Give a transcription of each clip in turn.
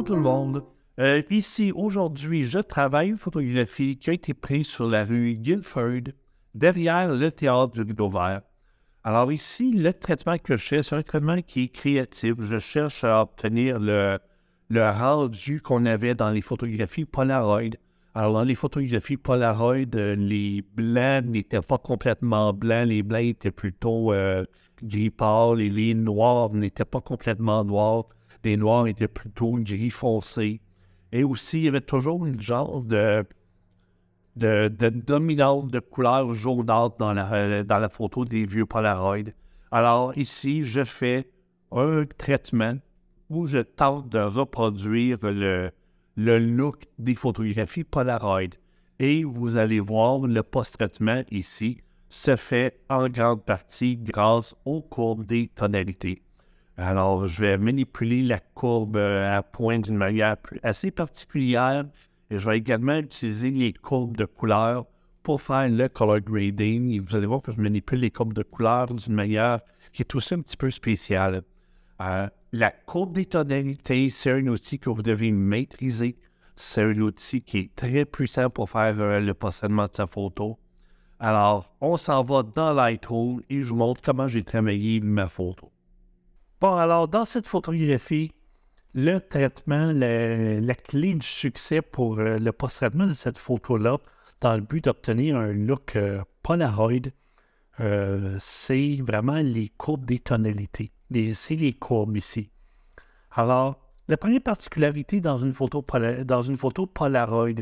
Bonjour tout le monde. Euh, ici, aujourd'hui, je travaille une photographie qui a été prise sur la rue Guilford, derrière le théâtre du Rideau Vert. Alors ici, le traitement que je fais, c'est un traitement qui est créatif. Je cherche à obtenir le, le rendu qu'on avait dans les photographies Polaroid. Alors, dans les photographies Polaroid, euh, les blancs n'étaient pas complètement blancs, les blancs étaient plutôt euh, gris pâle et les noirs n'étaient pas complètement noirs les Noirs étaient plutôt gris foncé. Et aussi, il y avait toujours une genre de, dominante de couleur jaunâtre dans la, photo des vieux Polaroid. Alors ici, je fais un traitement où je tente de reproduire le, le look des photographies Polaroid. Et vous allez voir, le post-traitement ici se fait en grande partie grâce aux courbes des tonalités. Alors, je vais manipuler la courbe euh, à point d'une manière assez particulière et je vais également utiliser les courbes de couleur pour faire le color grading. Et vous allez voir que je manipule les courbes de couleur d'une manière qui est aussi un petit peu spéciale. Euh, la courbe des tonalités, c'est un outil que vous devez maîtriser. C'est un outil qui est très puissant pour faire euh, le positionnement de sa photo. Alors, on s'en va dans Lightroom et je vous montre comment j'ai travaillé ma photo. Bon, alors, dans cette photographie, le traitement, la clé du succès pour euh, le post-traitement de cette photo-là, dans le but d'obtenir un look euh, Polaroid, euh, c'est vraiment les courbes des tonalités. C'est les courbes ici. Alors, la première particularité dans une photo, Polaroid,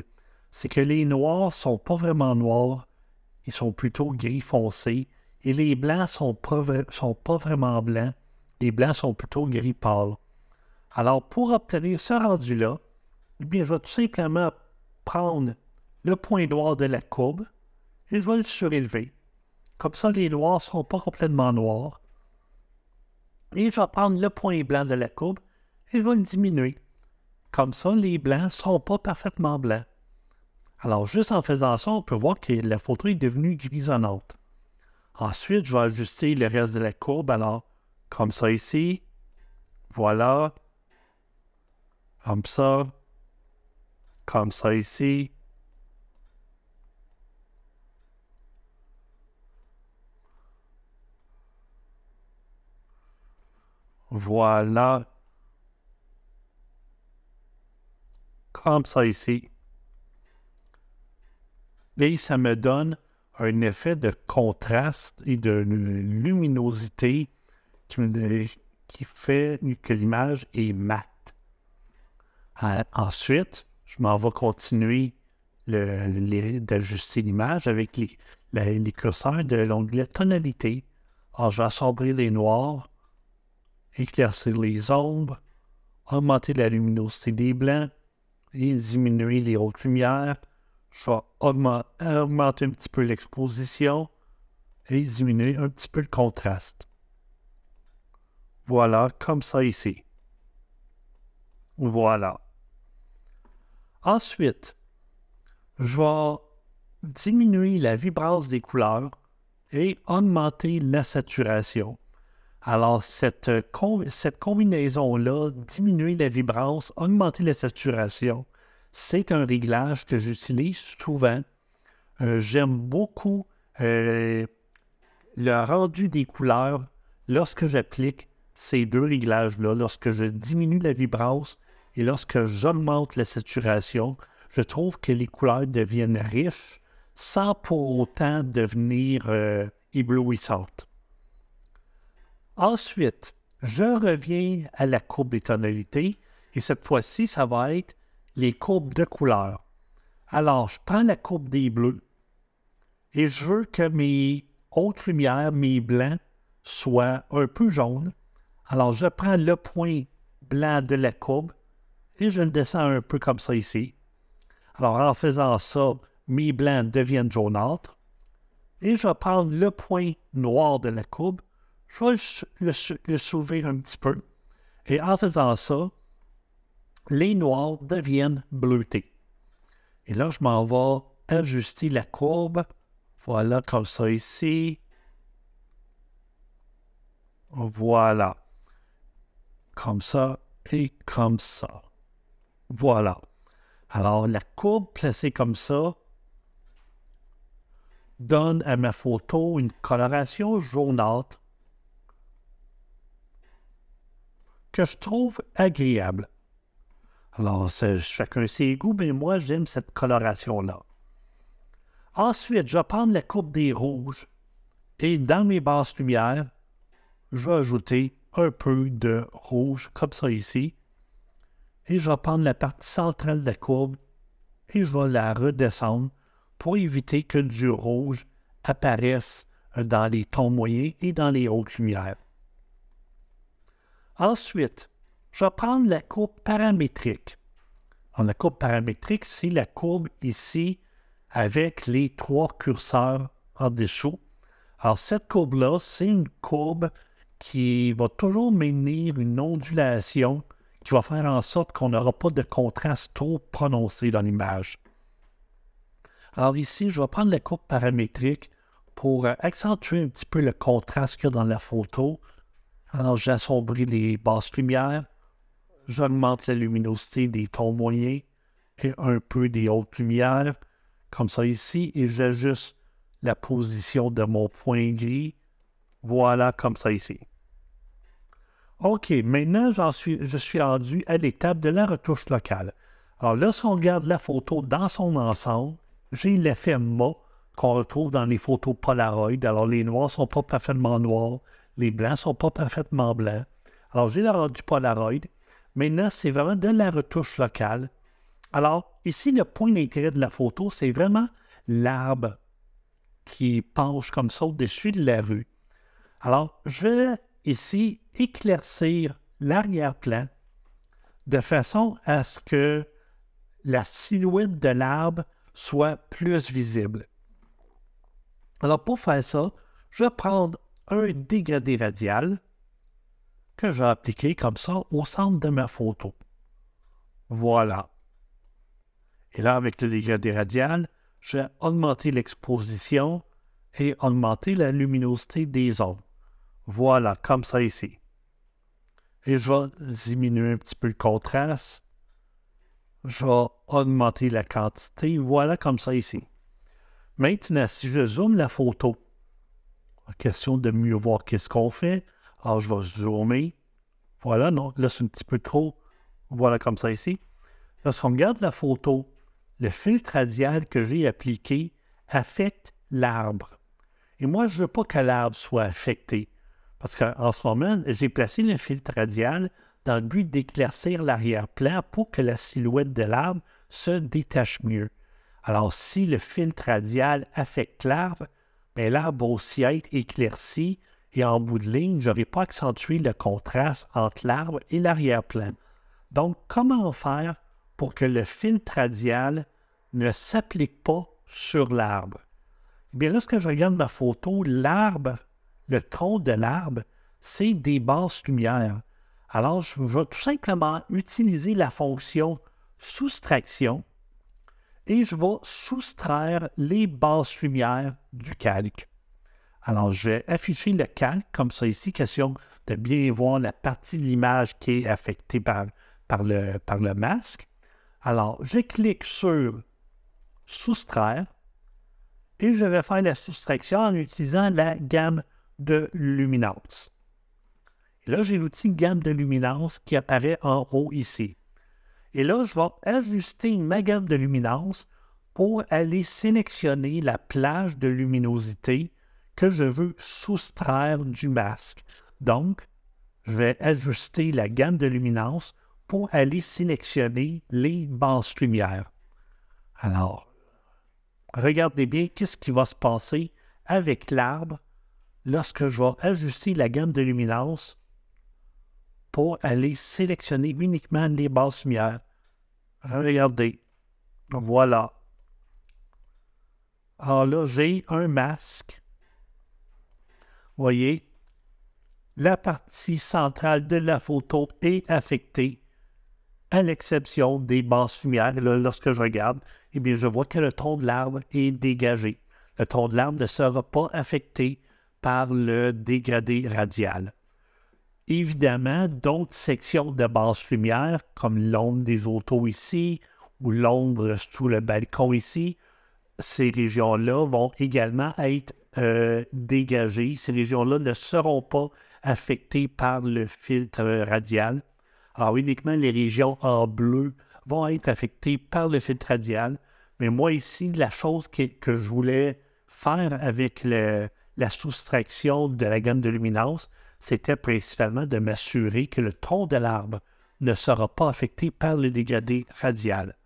c'est que les noirs ne sont pas vraiment noirs, ils sont plutôt gris foncé, et les blancs ne sont pas vraiment blancs, les blancs sont plutôt gris pâle. Alors, pour obtenir ce rendu-là, eh bien, je vais tout simplement prendre le point noir de la courbe et je vais le surélever. Comme ça, les noirs ne sont pas complètement noirs. Et je vais prendre le point blanc de la courbe et je vais le diminuer. Comme ça, les blancs ne sont pas parfaitement blancs. Alors, juste en faisant ça, on peut voir que la photo est devenue grisonnante. Ensuite, je vais ajuster le reste de la courbe. Alors, comme ça ici. Voilà. Comme ça. Comme ça ici. Voilà. Comme ça ici. Et ça me donne un effet de contraste et de luminosité qui fait que l'image est mate. Euh, ensuite, je m'en vais continuer d'ajuster l'image avec les, curseurs de l'onglet tonalité. Alors, je vais assombrir les noirs, éclaircir les ombres, augmenter la luminosité des blancs et diminuer les hautes lumières. Je vais augmenter, augmenter un petit peu l'exposition et diminuer un petit peu le contraste. Voilà, comme ça ici. Voilà. Ensuite, je vais diminuer la vibrance des couleurs et augmenter la saturation. Alors, cette, euh, cette combinaison-là, diminuer la vibrance, augmenter la saturation, c'est un réglage que j'utilise souvent. Euh, j'aime beaucoup euh, le rendu des couleurs lorsque j'applique ces deux réglages-là, lorsque je diminue la vibrance et lorsque j'augmente la saturation, je trouve que les couleurs deviennent riches sans pour autant devenir euh, éblouissantes. Ensuite, je reviens à la courbe des tonalités et cette fois-ci, ça va être les courbes de couleurs. Alors, je prends la courbe des bleus et je veux que mes hautes lumières, mes blancs, soient un peu jaunes alors, je prends le point blanc de la courbe et je le descends un peu comme ça ici. Alors, en faisant ça, mes blancs deviennent jaunâtres. Et je prends le point noir de la courbe. Je vais le, le, un petit peu. Et en faisant ça, les noirs deviennent bleutés. Et là, je m'en vais ajuster la courbe. Voilà, comme ça ici. Voilà comme ça et comme ça. Voilà. Alors, la courbe placée comme ça donne à ma photo une coloration jaunâtre que je trouve agréable. Alors, chacun ses goûts, mais moi, j'aime cette coloration-là. Ensuite, je vais prendre la courbe des rouges et dans mes basses lumières, je vais ajouter un peu de rouge, comme ça ici. Et je vais prendre la partie centrale de la courbe et je vais la redescendre pour éviter que du rouge apparaisse dans les tons moyens et dans les hautes lumières. Ensuite, je vais prendre la courbe paramétrique. la courbe paramétrique, c'est la courbe ici avec les trois curseurs en dessous. Alors, cette courbe-là, c'est une courbe qui va toujours maintenir une ondulation qui va faire en sorte qu'on n'aura pas de contraste trop prononcé dans l'image. Alors ici, je vais prendre la coupe paramétrique pour euh, accentuer un petit peu le contraste qu'il y a dans la photo. Alors j'assombris les basses lumières, j'augmente la luminosité des tons moyens et un peu des hautes lumières, comme ça ici, et j'ajuste la position de mon point gris. Voilà, comme ça ici. OK, maintenant, je suis rendu à l'étape de la retouche locale. Alors, lorsqu'on regarde la photo dans son ensemble, j'ai l'effet MA qu'on retrouve dans les photos Polaroid. Alors, les noirs ne sont pas parfaitement noirs, les blancs sont pas parfaitement blancs. Alors, j'ai la rendu Polaroid. Maintenant, c'est vraiment de la retouche locale. Alors, ici, le point d'intérêt de la photo, c'est vraiment l'arbre qui penche comme ça au-dessus de la rue. Alors, je vais ici éclaircir l'arrière-plan de façon à ce que la silhouette de l'arbre soit plus visible. Alors pour faire ça, je vais prendre un dégradé radial que je vais appliquer comme ça au centre de ma photo. Voilà. Et là, avec le dégradé radial, je vais augmenter l'exposition et augmenter la luminosité des ondes. Voilà, comme ça ici. Et je vais diminuer un petit peu le contraste. Je vais augmenter la quantité. Voilà, comme ça ici. Maintenant, si je zoome la photo, question de mieux voir qu'est-ce qu'on fait. Alors, je vais zoomer. Voilà, non, là, c'est un petit peu trop. Voilà, comme ça ici. Lorsqu'on regarde la photo, le filtre radial que j'ai appliqué affecte l'arbre. Et moi, je ne veux pas que l'arbre soit affecté. Parce qu'en ce moment, j'ai placé le filtre radial dans le but d'éclaircir l'arrière-plan pour que la silhouette de l'arbre se détache mieux. Alors, si le filtre radial affecte l'arbre, ben, l'arbre va aussi être éclairci et en bout de ligne, je n'aurai pas accentué le contraste entre l'arbre et l'arrière-plan. Donc, comment faire pour que le filtre radial ne s'applique pas sur l'arbre? Eh bien, lorsque je regarde ma photo, l'arbre le tronc de l'arbre, c'est des basses lumières. Alors, je vais tout simplement utiliser la fonction soustraction et je vais soustraire les basses lumières du calque. Alors, je vais afficher le calque comme ça ici, question de bien voir la partie de l'image qui est affectée par, le, par le masque. Alors, je clique sur soustraire et je vais faire la soustraction en utilisant la gamme de luminance. là, j'ai l'outil gamme de luminance qui apparaît en haut ici. Et là, je vais ajuster ma gamme de luminance pour aller sélectionner la plage de luminosité que je veux soustraire du masque. Donc, je vais ajuster la gamme de luminance pour aller sélectionner les basses lumières. Alors, regardez bien qu'est-ce qui va se passer avec l'arbre lorsque je vais ajuster la gamme de luminance pour aller sélectionner uniquement les basses lumières. Regardez. Voilà. Alors là, j'ai un masque. Voyez, la partie centrale de la photo est affectée, à l'exception des basses lumières. Là, lorsque je regarde, eh bien, je vois que le ton de l'arbre est dégagé. Le ton de l'arbre ne sera pas affecté par le dégradé radial. Évidemment, d'autres sections de base lumière, comme l'ombre des autos ici ou l'ombre sous le balcon ici, ces régions-là vont également être euh, dégagées. Ces régions-là ne seront pas affectées par le filtre radial. Alors uniquement les régions en bleu vont être affectées par le filtre radial. Mais moi ici, la chose que je voulais faire avec le, la soustraction de la gamme de luminance, c'était principalement de m'assurer que le ton de l'arbre ne sera pas affecté par le dégradé radial.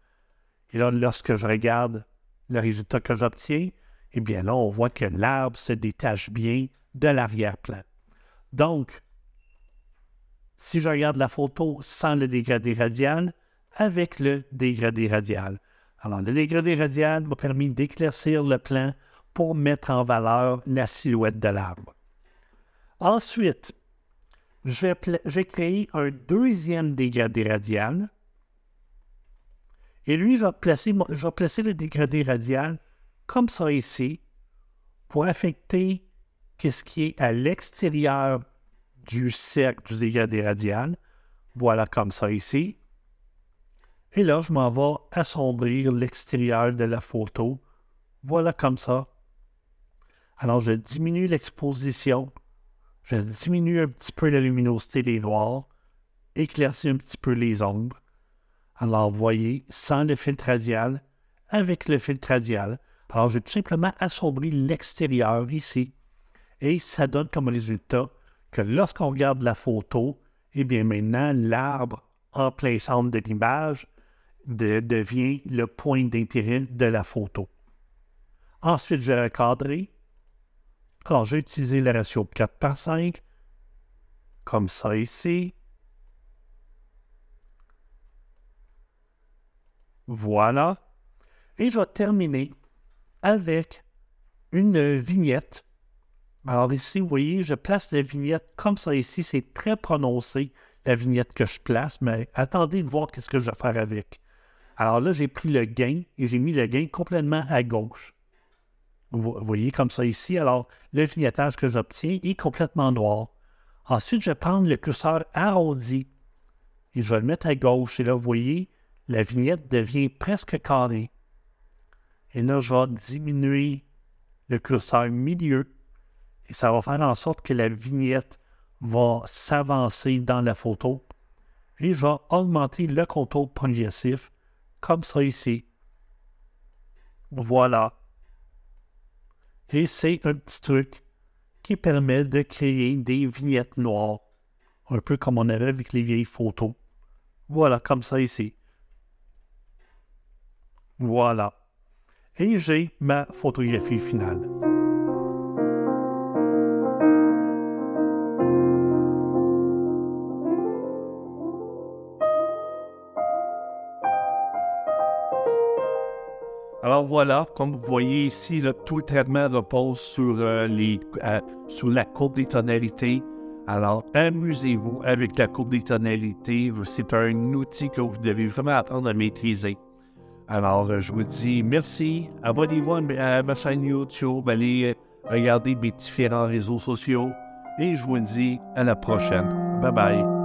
Et là, lorsque je regarde le résultat que j'obtiens, eh bien là, on voit que l'arbre se détache bien de l'arrière-plan. Donc, si je regarde la photo sans le dégradé radial, avec le dégradé radial. Alors, le dégradé radial m'a permis d'éclaircir le plan, pour mettre en valeur la silhouette de l'arbre. Ensuite, j'ai créé un deuxième dégradé radial. Et lui, je vais, placer, le dégradé radial comme ça ici pour affecter ce qui est à l'extérieur du cercle du dégradé radial. Voilà comme ça ici. Et là, je m'en vais assombrir l'extérieur de la photo. Voilà comme ça alors, je diminue l'exposition, je diminue un petit peu la luminosité des noirs, éclaircis un petit peu les ombres. Alors, voyez, sans le filtre radial, avec le filtre radial. Alors, j'ai tout simplement assombri l'extérieur ici. Et ça donne comme résultat que lorsqu'on regarde la photo, eh bien maintenant, l'arbre en plein centre de l'image devient le point d'intérêt de la photo. Ensuite, je vais alors, j'ai utilisé le ratio de 4 par 5, comme ça ici. Voilà. Et je vais terminer avec une vignette. Alors ici, vous voyez, je place la vignette comme ça ici. C'est très prononcé, la vignette que je place, mais attendez de voir qu'est-ce que je vais faire avec. Alors là, j'ai pris le gain et j'ai mis le gain complètement à gauche. Vous voyez comme ça ici. Alors, le vignettage que j'obtiens est complètement noir. Ensuite, je vais prendre le curseur arrondi et je vais le mettre à gauche. Et là, vous voyez, la vignette devient presque carrée. Et là, je vais diminuer le curseur milieu et ça va faire en sorte que la vignette va s'avancer dans la photo. Et je vais augmenter le contour progressif comme ça ici. Voilà. Et c'est un petit truc qui permet de créer des vignettes noires, un peu comme on avait avec les vieilles photos. Voilà, comme ça ici. Voilà. Et j'ai ma photographie finale. voilà, comme vous voyez ici, le tout traitement repose sur, euh, les, euh, sur la courbe des tonalités. Alors amusez-vous avec la courbe des tonalités. C'est un outil que vous devez vraiment apprendre à maîtriser. Alors euh, je vous dis merci. Abonnez-vous à ma chaîne YouTube. Allez regarder mes différents réseaux sociaux. Et je vous dis à la prochaine. Bye bye.